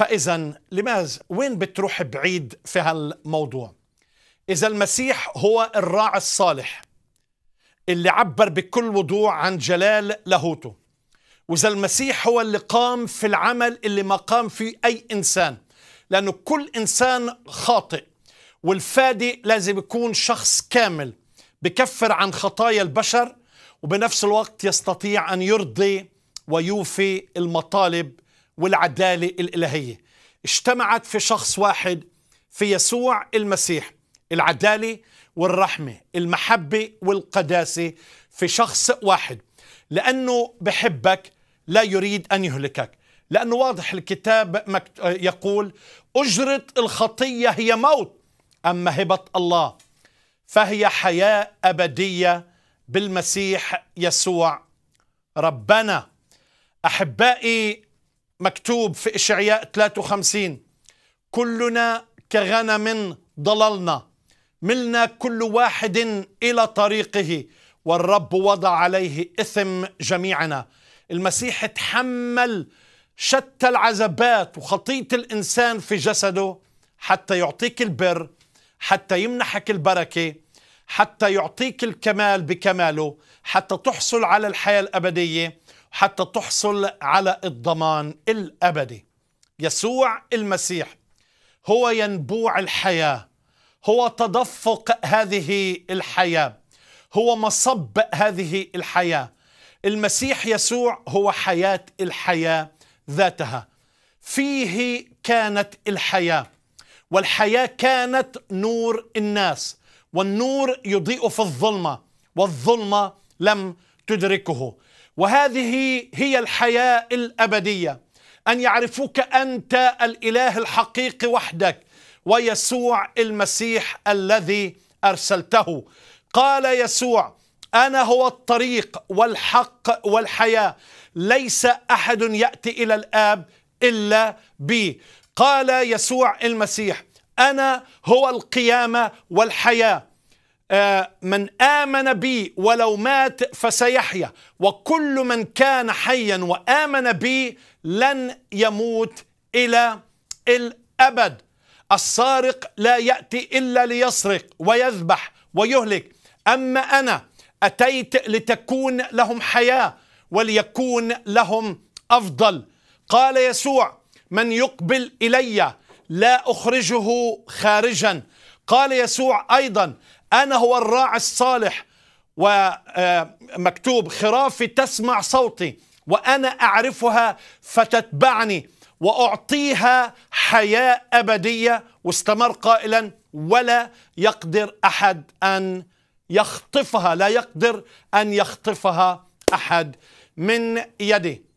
فإذا لماذا وين بتروح بعيد في هالموضوع إذا المسيح هو الراعي الصالح اللي عبر بكل وضوح عن جلال لاهوته وإذا المسيح هو اللي قام في العمل اللي ما قام فيه أي إنسان لأنه كل إنسان خاطئ والفادي لازم يكون شخص كامل بكفر عن خطايا البشر وبنفس الوقت يستطيع أن يرضي ويوفي المطالب والعدالة الإلهية اجتمعت في شخص واحد في يسوع المسيح العدالة والرحمة المحبة والقداسة في شخص واحد لأنه بحبك لا يريد أن يهلكك لأنه واضح الكتاب يقول أجرة الخطية هي موت أما هبة الله فهي حياة أبدية بالمسيح يسوع ربنا أحبائي مكتوب في إشعياء 53 كلنا كغنم ضللنا ملنا كل واحد إلى طريقه والرب وضع عليه إثم جميعنا المسيح تحمل شتى العذابات وخطيئة الإنسان في جسده حتى يعطيك البر حتى يمنحك البركة حتى يعطيك الكمال بكماله حتى تحصل على الحياة الأبدية حتى تحصل على الضمان الابدي يسوع المسيح هو ينبوع الحياه هو تدفق هذه الحياه هو مصب هذه الحياه المسيح يسوع هو حياه الحياه ذاتها فيه كانت الحياه والحياه كانت نور الناس والنور يضيء في الظلمه والظلمه لم تدركه وهذه هي الحياة الأبدية أن يعرفوك أنت الإله الحقيقي وحدك ويسوع المسيح الذي أرسلته قال يسوع أنا هو الطريق والحق والحياة ليس أحد يأتي إلى الآب إلا بي قال يسوع المسيح أنا هو القيامة والحياة آه، من آمن بي ولو مات فسيحيا وكل من كان حيا وآمن بي لن يموت إلى الأبد السارق لا يأتي إلا ليسرق ويذبح ويهلك أما أنا أتيت لتكون لهم حياة وليكون لهم أفضل قال يسوع من يقبل إلي لا أخرجه خارجا قال يسوع أيضا أنا هو الراعي الصالح ومكتوب آه، خرافي تسمع صوتي وأنا أعرفها فتتبعني وأعطيها حياة أبدية واستمر قائلا ولا يقدر أحد أن يخطفها لا يقدر أن يخطفها أحد من يدي